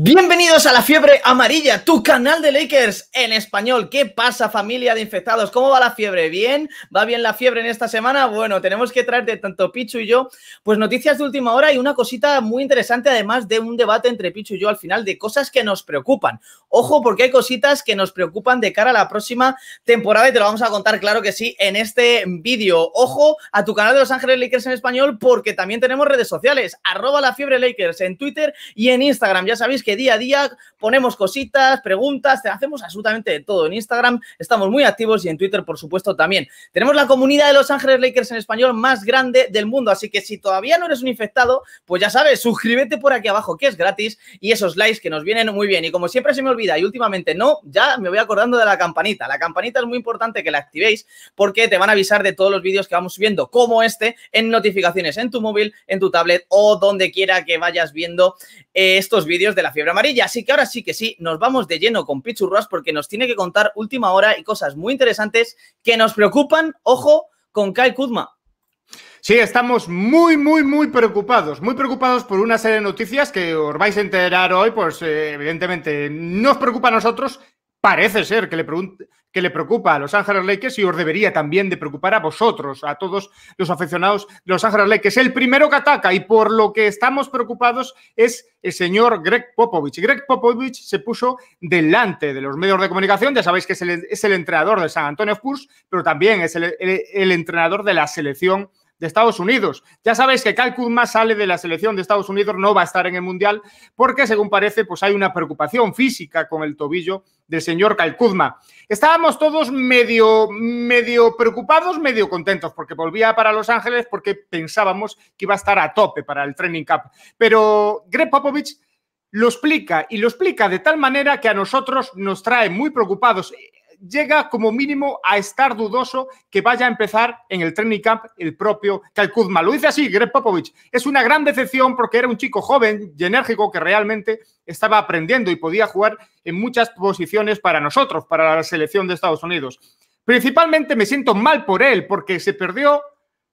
Bienvenidos a la fiebre amarilla, tu canal de Lakers en español. ¿Qué pasa familia de infectados? ¿Cómo va la fiebre? ¿Bien? ¿Va bien la fiebre en esta semana? Bueno, tenemos que traerte tanto Pichu y yo, pues noticias de última hora y una cosita muy interesante además de un debate entre Pichu y yo al final de cosas que nos preocupan. Ojo porque hay cositas que nos preocupan de cara a la próxima temporada y te lo vamos a contar claro que sí en este vídeo. Ojo a tu canal de Los Ángeles Lakers en español porque también tenemos redes sociales, arroba la fiebre Lakers en Twitter y en Instagram. Ya sabéis que que día a día ponemos cositas, preguntas, te hacemos absolutamente de todo. En Instagram estamos muy activos y en Twitter, por supuesto, también. Tenemos la comunidad de Los Ángeles Lakers en español más grande del mundo, así que si todavía no eres un infectado, pues ya sabes, suscríbete por aquí abajo, que es gratis, y esos likes que nos vienen muy bien. Y como siempre se me olvida, y últimamente no, ya me voy acordando de la campanita. La campanita es muy importante que la activéis porque te van a avisar de todos los vídeos que vamos subiendo, como este, en notificaciones en tu móvil, en tu tablet o donde quiera que vayas viendo eh, estos vídeos de la amarilla. Así que ahora sí que sí, nos vamos de lleno con Pichu porque nos tiene que contar última hora y cosas muy interesantes que nos preocupan, ojo, con Kai Kuzma. Sí, estamos muy, muy, muy preocupados. Muy preocupados por una serie de noticias que os vais a enterar hoy, pues eh, evidentemente nos preocupa a nosotros. Parece ser que le, que le preocupa a los Ángeles Lakers y os debería también de preocupar a vosotros, a todos los aficionados de los Ángeles Lakers. El primero que ataca y por lo que estamos preocupados es el señor Greg Popovich. Greg Popovich se puso delante de los medios de comunicación, ya sabéis que es el, entrenador de San Antonio Spurs, pero también es el entrenador de la selección de Estados Unidos. Ya sabéis que Kyle Kuzma sale de la selección de Estados Unidos, no va a estar en el Mundial, porque según parece, pues hay una preocupación física con el tobillo del señor Kyle Estábamos todos medio, medio preocupados, medio contentos, porque volvía para Los Ángeles porque pensábamos que iba a estar a tope para el Training Cup. Pero Greg Popovich lo explica y lo explica de tal manera que a nosotros nos trae muy preocupados llega como mínimo a estar dudoso que vaya a empezar en el training camp el propio Kalkuzma. Lo dice así Greg Popovich. Es una gran decepción porque era un chico joven y enérgico que realmente estaba aprendiendo y podía jugar en muchas posiciones para nosotros, para la selección de Estados Unidos. Principalmente me siento mal por él porque se perdió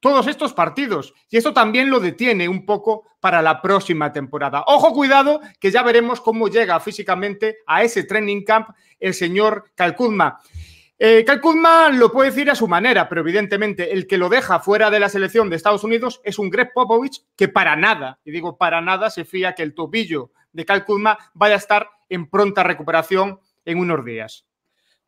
todos estos partidos. Y esto también lo detiene un poco para la próxima temporada. Ojo, cuidado, que ya veremos cómo llega físicamente a ese training camp el señor Calcuzma. Eh, lo puede decir a su manera, pero evidentemente el que lo deja fuera de la selección de Estados Unidos es un Greg Popovich que para nada, y digo para nada, se fía que el tobillo de Calcudma vaya a estar en pronta recuperación en unos días.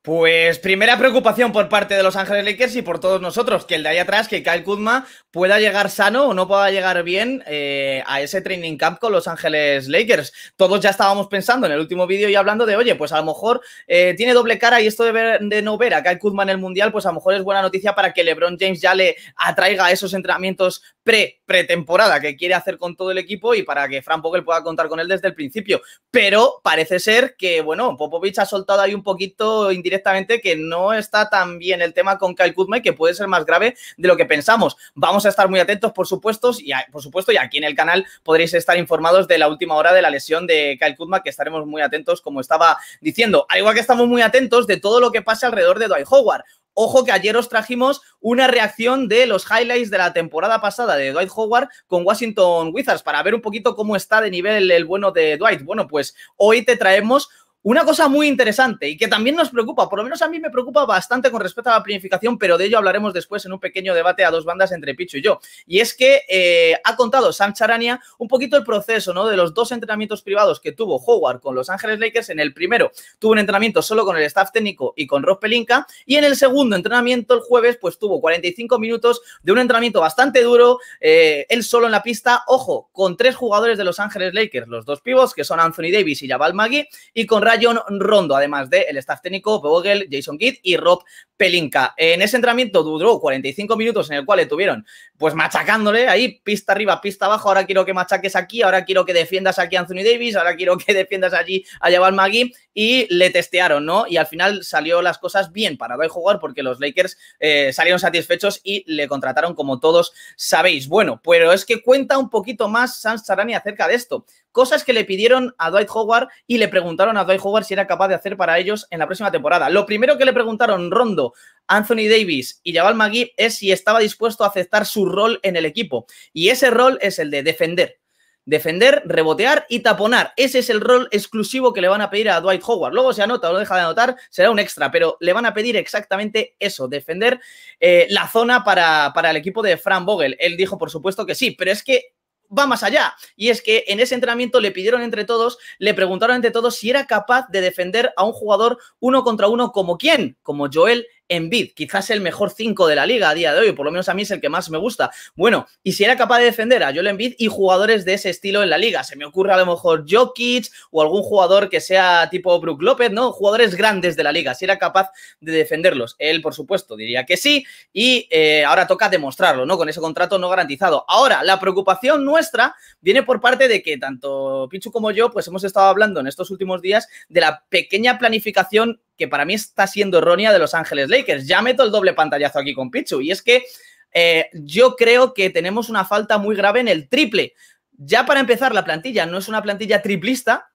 Pues primera preocupación por parte de Los Ángeles Lakers y por todos nosotros, que el de ahí atrás, que Kyle Kuzma pueda llegar sano o no pueda llegar bien eh, a ese training camp con Los Ángeles Lakers. Todos ya estábamos pensando en el último vídeo y hablando de, oye, pues a lo mejor eh, tiene doble cara y esto de, no ver a Kyle Kuzma en el Mundial, pues a lo mejor es buena noticia para que LeBron James ya le atraiga esos entrenamientos pre-pretemporada que quiere hacer con todo el equipo y para que Frank Vogel pueda contar con él desde el principio. Pero parece ser que, bueno, Popovich ha soltado ahí un poquito indirectamente directamente que no está tan bien el tema con Kyle Kuzma y que puede ser más grave de lo que pensamos. Vamos a estar muy atentos, por supuesto, y, por supuesto, y aquí en el canal podréis estar informados de la última hora de la lesión de Kyle Kuzma, que estaremos muy atentos, como estaba diciendo. Al igual que estamos muy atentos de todo lo que pase alrededor de Dwight Howard. Ojo que ayer os trajimos una reacción de los highlights de la temporada pasada de Dwight Howard con Washington Wizards para ver un poquito cómo está de nivel el bueno de Dwight. Bueno, pues hoy te traemos una cosa muy interesante y que también nos preocupa, por lo menos a mí me preocupa bastante con respecto a la planificación, pero de ello hablaremos después en un pequeño debate a dos bandas entre Pichu y yo. Y es que eh, ha contado Sam Charania un poquito el proceso ¿no? de los dos entrenamientos privados que tuvo Howard con Los Ángeles Lakers. En el primero tuvo un entrenamiento solo con el staff técnico y con Rob Pelinka. Y en el segundo entrenamiento, el jueves, pues tuvo 45 minutos de un entrenamiento bastante duro, eh, él solo en la pista, ojo, con tres jugadores de Los Ángeles Lakers, los dos pivots que son Anthony Davis y Jabal Magui, y con John Rondo, además de staff técnico Vogel, Jason Kidd y Rob Pelinka. En ese entrenamiento duró 45 minutos en el cual le tuvieron pues machacándole ahí, pista arriba, pista abajo, ahora quiero que machaques aquí, ahora quiero que defiendas aquí a Anthony Davis, ahora quiero que defiendas allí a Jabal Magui y le testearon, ¿no? Y al final salió las cosas bien para ver jugar porque los Lakers eh, salieron satisfechos y le contrataron como todos sabéis. Bueno, pero es que cuenta un poquito más Sans Sarani acerca de esto cosas que le pidieron a Dwight Howard y le preguntaron a Dwight Howard si era capaz de hacer para ellos en la próxima temporada. Lo primero que le preguntaron Rondo, Anthony Davis y Jabal Magui es si estaba dispuesto a aceptar su rol en el equipo. Y ese rol es el de defender, defender, rebotear y taponar. Ese es el rol exclusivo que le van a pedir a Dwight Howard. Luego se anota o lo deja de anotar, será un extra, pero le van a pedir exactamente eso, defender eh, la zona para, para, el equipo de Fran Vogel. Él dijo, por supuesto, que sí, pero es que va más allá. Y es que en ese entrenamiento le pidieron entre todos, le preguntaron entre todos si era capaz de defender a un jugador uno contra uno como quién, como Joel Envid, quizás el mejor 5 de la liga a día de hoy, por lo menos a mí es el que más me gusta. Bueno, y si era capaz de defender a Joel Embiid y jugadores de ese estilo en la liga, se me ocurre a lo mejor Jokic o algún jugador que sea tipo Brook López, ¿no? Jugadores grandes de la liga, si era capaz de defenderlos. Él, por supuesto, diría que sí y eh, ahora toca demostrarlo, ¿no? Con ese contrato no garantizado. Ahora, la preocupación nuestra viene por parte de que tanto Pichu como yo, pues hemos estado hablando en estos últimos días de la pequeña planificación que para mí está siendo errónea de Los Ángeles Lakers. Ya meto el doble pantallazo aquí con Pichu. Y es que eh, yo creo que tenemos una falta muy grave en el triple. Ya para empezar, la plantilla no es una plantilla triplista.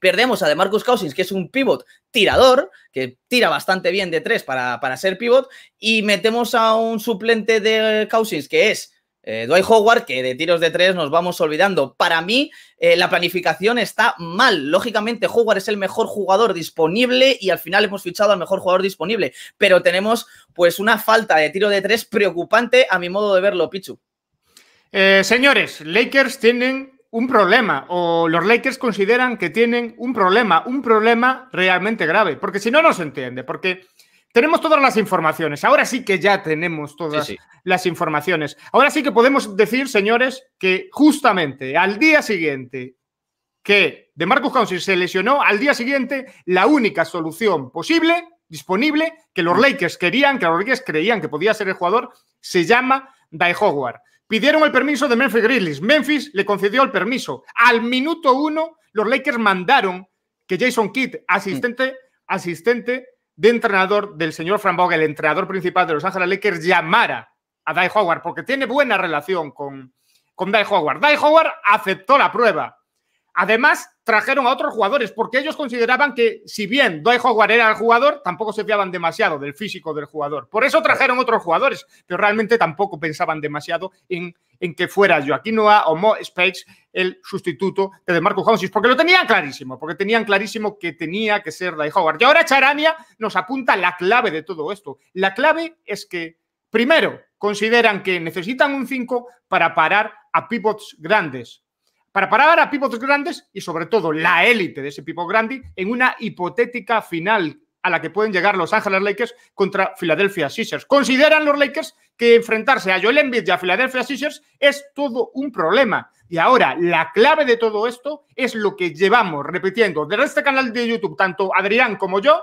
Perdemos a DeMarcus Cousins, que es un pivot tirador, que tira bastante bien de tres para, para ser pivot. Y metemos a un suplente de Cousins, que es eh, Dwight Howard, que de tiros de tres nos vamos olvidando. Para mí, eh, la planificación está mal. Lógicamente, Howard es el mejor jugador disponible y al final hemos fichado al mejor jugador disponible. Pero tenemos pues una falta de tiro de tres preocupante a mi modo de verlo, Pichu. Eh, señores, Lakers tienen un problema, o los Lakers consideran que tienen un problema, un problema realmente grave, porque si no, no se entiende, porque tenemos todas las informaciones. Ahora sí que ya tenemos todas las informaciones. Ahora sí que podemos decir, señores, que justamente al día siguiente que de Marcus Cousins se lesionó, al día siguiente la única solución posible, disponible, que los mm. Lakers querían, que los Lakers creían que podía ser el jugador, se llama Dai Howard. Pidieron el permiso de Memphis Grizzlies. Memphis le concedió el permiso. Al minuto uno, los Lakers mandaron que Jason Kidd, asistente, mm. asistente de entrenador del señor Fran Vogel, el entrenador principal de Los angeles Lakers, llamara a Dai Howard, porque tiene buena relación con, con Dai Howard. Dai Howard aceptó la prueba. Además, trajeron a otros jugadores, porque ellos consideraban que, si bien Dai Howard era el jugador, tampoco se fiaban demasiado del físico del jugador. Por eso trajeron otros jugadores, pero realmente tampoco pensaban demasiado en en que fuera Joaquín Noah o Mo Space el sustituto de Marco Cousins, porque lo tenían clarísimo, porque tenían clarísimo que tenía que ser la Howard. Y ahora Charania nos apunta la clave de todo esto. La clave es que, primero, consideran que necesitan un 5 para parar a pivots grandes, para parar a pivots grandes y sobre todo la élite de ese pivot grande en una hipotética final a la que pueden llegar Los Ángeles Lakers contra Philadelphia Sixers. ¿Consideran los Lakers que enfrentarse a Joel Embiid y a Philadelphia Sixers es todo un problema? Y ahora, la clave de todo esto es lo que llevamos repitiendo desde este canal de YouTube, tanto Adrián como yo,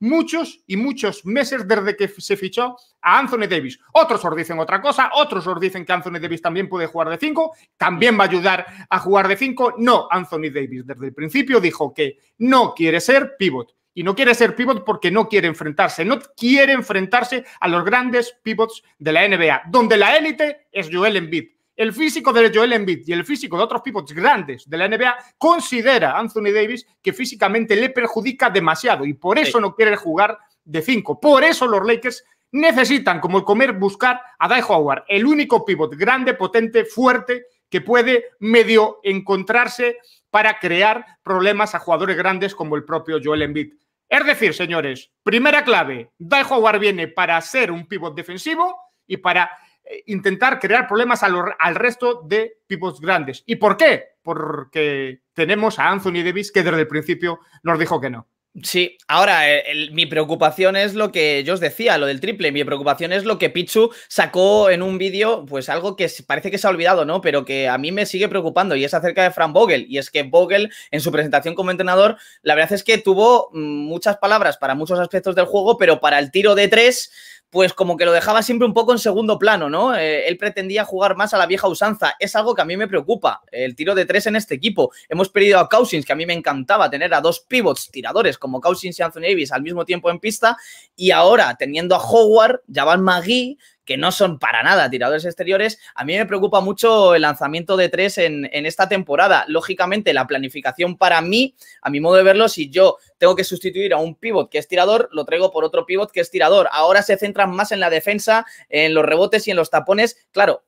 muchos y muchos meses desde que se fichó a Anthony Davis. Otros os dicen otra cosa, otros os dicen que Anthony Davis también puede jugar de 5, también va a ayudar a jugar de 5. No, Anthony Davis desde el principio dijo que no quiere ser pivot. Y no quiere ser pivot porque no quiere enfrentarse. No quiere enfrentarse a los grandes pivots de la NBA, donde la élite es Joel Embiid. El físico de Joel Embiid y el físico de otros pivots grandes de la NBA considera Anthony Davis que físicamente le perjudica demasiado y por eso no quiere jugar de cinco. Por eso los Lakers necesitan, como el comer, buscar a Dai Howard, el único pivot grande, potente, fuerte, que puede medio encontrarse para crear problemas a jugadores grandes como el propio Joel Embiid. Es decir, señores, primera clave, Dai Howard viene para ser un pivot defensivo y para eh, intentar crear problemas al, resto de pivots grandes. ¿Y por qué? Porque tenemos a Anthony Davis que desde el principio nos dijo que no. Sí, ahora eh, mi preocupación es lo que yo os decía, lo del triple. Mi preocupación es lo que Pichu sacó en un vídeo, pues algo que parece que se ha olvidado, ¿no? Pero que a mí me sigue preocupando y es acerca de Fran Vogel. Y es que Vogel, en su presentación como entrenador, la verdad es que tuvo mm, muchas palabras para muchos aspectos del juego, pero para el tiro de tres pues como que lo dejaba siempre un poco en segundo plano, ¿no? Eh, él pretendía jugar más a la vieja usanza. Es algo que a mí me preocupa, el tiro de tres en este equipo. Hemos perdido a Cousins, que a mí me encantaba tener a dos pivots tiradores como Cousins y Anthony Davis al mismo tiempo en pista. Y ahora, teniendo a Howard, van Magui, que no son para nada tiradores exteriores. A mí me preocupa mucho el lanzamiento de tres en, esta temporada. Lógicamente, la planificación para mí, a mi modo de verlo, si yo tengo que sustituir a un pivot que es tirador, lo traigo por otro pivot que es tirador. Ahora se centran más en la defensa, en los rebotes y en los tapones. Claro,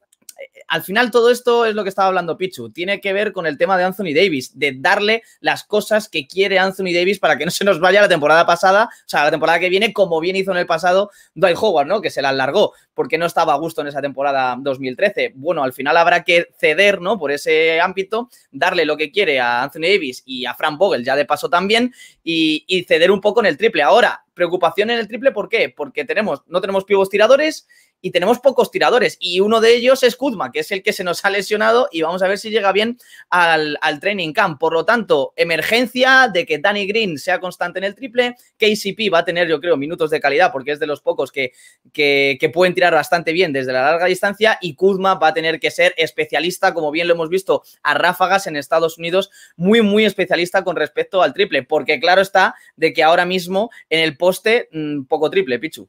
al final todo esto es lo que estaba hablando Pichu, tiene que ver con el tema de Anthony Davis, de darle las cosas que quiere Anthony Davis para que no se nos vaya la temporada pasada, o sea, la temporada que viene, como bien hizo en el pasado Dwight Howard, ¿no? Que se la alargó porque no estaba a gusto en esa temporada 2013. Bueno, al final habrá que ceder, ¿no? Por ese ámbito, darle lo que quiere a Anthony Davis y a Frank Vogel, ya de paso también, y, ceder un poco en el triple. Ahora, preocupación en el triple, ¿por qué? Porque tenemos, no tenemos pibos tiradores y tenemos pocos tiradores. Y uno de ellos es Kuzma, que es el que se nos ha lesionado y vamos a ver si llega bien al, training camp. Por lo tanto, emergencia de que Danny Green sea constante en el triple. KCP va a tener, yo creo, minutos de calidad porque es de los pocos que, que, pueden tirar bastante bien desde la larga distancia y Kuzma va a tener que ser especialista, como bien lo hemos visto a ráfagas en Estados Unidos, muy, muy especialista con respecto al triple, porque claro está de que ahora mismo en el poste, mm, poco triple, Pichu.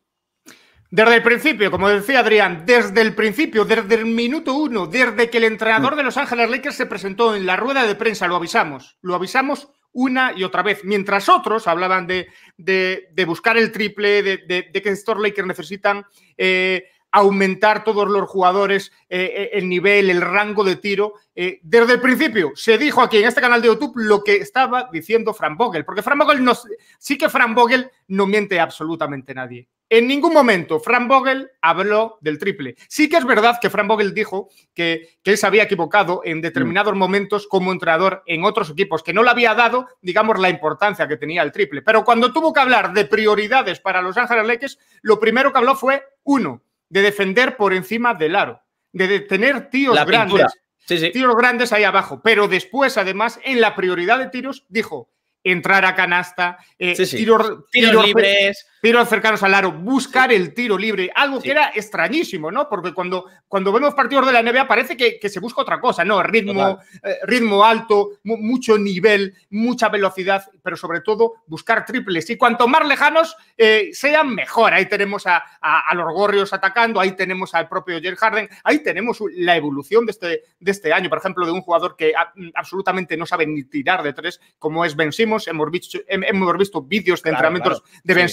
Desde el principio, como decía Adrián, desde el principio, desde el minuto uno, desde que el entrenador mm. de Los Ángeles Lakers se presentó en la rueda de prensa, lo avisamos, lo avisamos una y otra vez, mientras otros hablaban de, de, buscar el triple, de, que estos Lakers necesitan eh, aumentar todos los jugadores eh, eh, el nivel, el rango de tiro. desde el principio se dijo aquí en este canal de YouTube lo que estaba diciendo Fran Vogel, porque Fran Vogel no, sí que Fran Vogel no miente absolutamente nadie. En ningún momento Fran Vogel habló del triple. Sí que es verdad que Fran Vogel dijo que, él se había equivocado en determinados momentos como entrenador en otros equipos, que no le había dado, digamos, la importancia que tenía el triple. Pero cuando tuvo que hablar de prioridades para Los Ángeles Lakers, lo primero que habló fue, uno, de defender por encima del aro, de tener tiros grandes, sí, grandes ahí abajo. Pero después, además, en la prioridad de tiros, dijo entrar a canasta, eh, tiros libres pero cercanos al aro, buscar el tiro libre, algo que era extrañísimo, ¿no? Porque cuando, cuando vemos partidos de la NBA parece que, se busca otra cosa, ¿no? Ritmo, eh, ritmo alto, mucho nivel, mucha velocidad, pero sobre todo buscar triples. Y cuanto más lejanos eh, sean, mejor. Ahí tenemos a, los Gorrios atacando, ahí tenemos al propio Jerry Harden, ahí tenemos la evolución de este, de este año, por ejemplo, de un jugador que mm, absolutamente no sabe ni tirar de tres, como es Ben Hemos visto, hemos visto vídeos de entrenamientos de Ben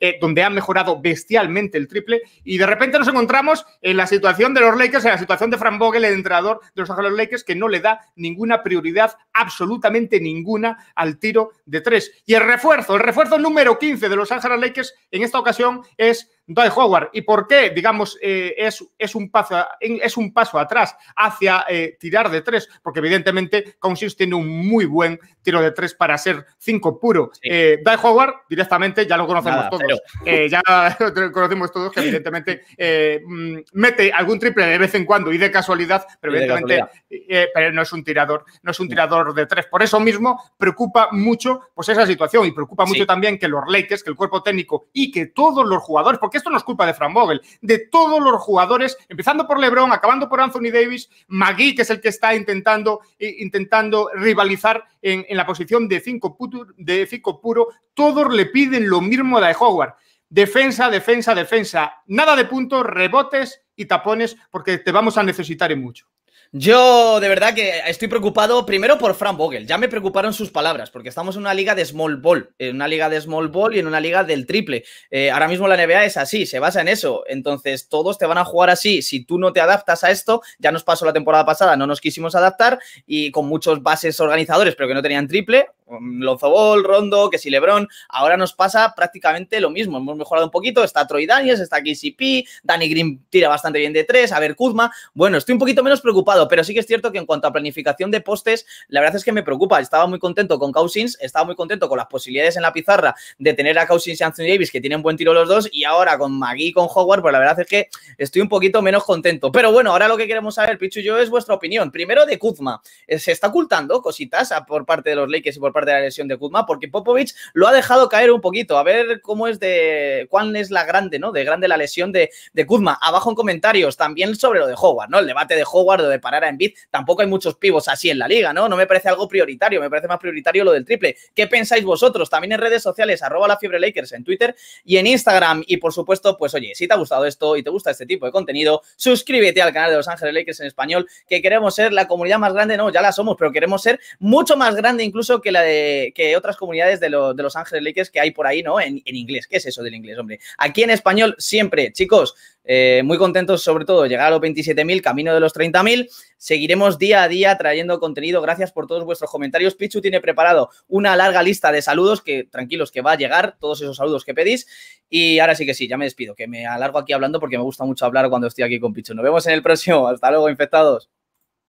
eh, donde han mejorado bestialmente el triple, y de repente nos encontramos en la situación de los Lakers, en la situación de Fran Vogel, el entrenador de los Ángeles Lakers, que no le da ninguna prioridad, absolutamente ninguna, al tiro de tres. Y el refuerzo, el refuerzo número 15 de los Ángeles Lakers en esta ocasión es Dwight Howard. ¿Y por qué, digamos, eh, es, un paso, es un paso atrás hacia eh, tirar de tres? Porque evidentemente Cousins tiene un muy buen tiro de tres para ser cinco puro. Eh, Dai Howard directamente ya lo conocemos todos. ya lo conocemos todos que evidentemente mm, mete algún triple de vez en cuando y de casualidad, pero evidentemente no es un tirador, no es un tirador de tres. Por eso mismo preocupa mucho pues esa situación y preocupa mucho también que los Lakers, que el cuerpo técnico y que todos los jugadores, porque que esto no es culpa de Fran Vogel, de todos los jugadores, empezando por LeBron, acabando por Anthony Davis, Magui, que es el que está intentando, eh, intentando rivalizar en, la posición de de cinco puro, todos le piden lo mismo a de Howard. Defensa, defensa, defensa. Nada de puntos, rebotes y tapones, porque te vamos a necesitar en mucho. Yo de verdad que estoy preocupado primero por Frank Vogel. Ya me preocuparon sus palabras, porque estamos en una liga de small ball, en una liga de small ball y en una liga del triple. Eh, ahora mismo la NBA es así, se basa en eso. Entonces todos te van a jugar así. Si tú no te adaptas a esto, ya nos pasó la temporada pasada, no nos quisimos adaptar y con muchos bases organizadores, pero que no tenían triple, Mm, Lonzo Ball, Rondo, que si LeBron, ahora nos pasa prácticamente lo mismo. Hemos mejorado un poquito, está Troy Daniels, está KCP, Danny Green tira bastante bien de tres, a ver Kuzma. Bueno, estoy un poquito menos preocupado, pero sí que es cierto que en cuanto a planificación de postes, la verdad es que me preocupa. Estaba muy contento con Cousins, estaba muy contento con las posibilidades en la pizarra de tener a Cousins y Anthony Davis, que tienen buen tiro los dos, y ahora con Magui y con Howard, pues la verdad es que estoy un poquito menos contento. Pero bueno, ahora lo que queremos saber, Pichu y yo, es vuestra opinión. Primero de Kuzma. Eh, ¿Se está ocultando cositas por parte de los Lakers y por parte de la lesión de Kuzma, porque Popovich lo ha dejado caer un poquito. A ver cómo es de. cuál es la grande, ¿no? De grande la lesión de, de Kuzma. Abajo en comentarios también sobre lo de Howard, ¿no? El debate de Howard o de parar a Embiid. Tampoco hay muchos pivos así en la liga, ¿no? No me parece algo prioritario, me parece más prioritario lo del triple. ¿Qué pensáis vosotros? También en redes sociales, arroba la fiebre Lakers en Twitter y en Instagram. Y por supuesto, pues oye, si te ha gustado esto y te gusta este tipo de contenido, suscríbete al canal de Los Ángeles Lakers en español, que queremos ser la comunidad más grande, no, ya la somos, pero queremos ser mucho más grande incluso que la que otras comunidades de, Los Ángeles Lakers que hay por ahí, ¿no? En, inglés. ¿Qué es eso del inglés, hombre? Aquí en español siempre, chicos, eh, muy contentos sobre todo llegar a los 27.000, camino de los 30.000. Seguiremos día a día trayendo contenido. Gracias por todos vuestros comentarios. Pichu tiene preparado una larga lista de saludos que tranquilos que va a llegar, todos esos saludos que pedís. Y ahora sí que sí, ya me despido, que me alargo aquí hablando porque me gusta mucho hablar cuando estoy aquí con Pichu. Nos vemos en el próximo. Hasta luego, infectados.